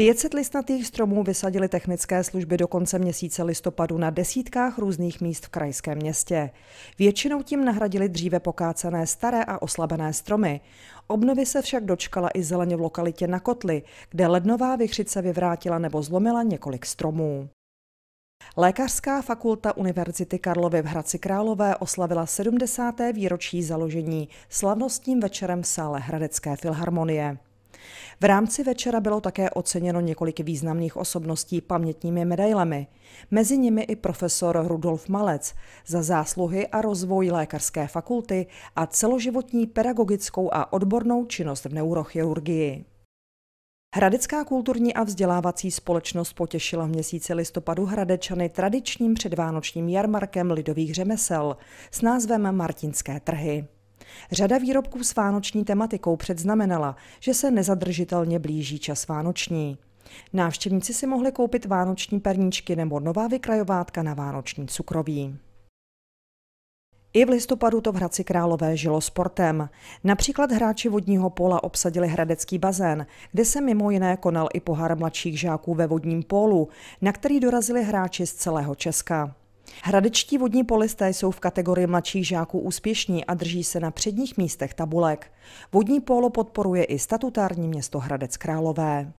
500 listnatých stromů vysadili technické služby do konce měsíce listopadu na desítkách různých míst v krajském městě. Většinou tím nahradili dříve pokácené staré a oslabené stromy. Obnovy se však dočkala i zeleně v lokalitě na Kotli, kde lednová vychřice vyvrátila nebo zlomila několik stromů. Lékařská fakulta Univerzity Karlovy v Hradci Králové oslavila 70. výročí založení slavnostním večerem v sále Hradecké filharmonie. V rámci večera bylo také oceněno několik významných osobností pamětními medailemi. Mezi nimi i profesor Rudolf Malec za zásluhy a rozvoj lékařské fakulty a celoživotní pedagogickou a odbornou činnost v neurochirurgii. Hradecká kulturní a vzdělávací společnost potěšila v měsíci listopadu Hradečany tradičním předvánočním jarmarkem lidových řemesel s názvem Martinské trhy. Řada výrobků s vánoční tematikou předznamenala, že se nezadržitelně blíží čas vánoční. Návštěvníci si mohli koupit vánoční perníčky nebo nová vykrajovátka na vánoční cukroví. I v listopadu to v Hradci Králové žilo sportem. Například hráči vodního pola obsadili hradecký bazén, kde se mimo jiné konal i pohár mladších žáků ve vodním polu, na který dorazili hráči z celého Česka. Hradečtí vodní polisté jsou v kategorii mladších žáků úspěšní a drží se na předních místech tabulek. Vodní polo podporuje i statutární město Hradec Králové.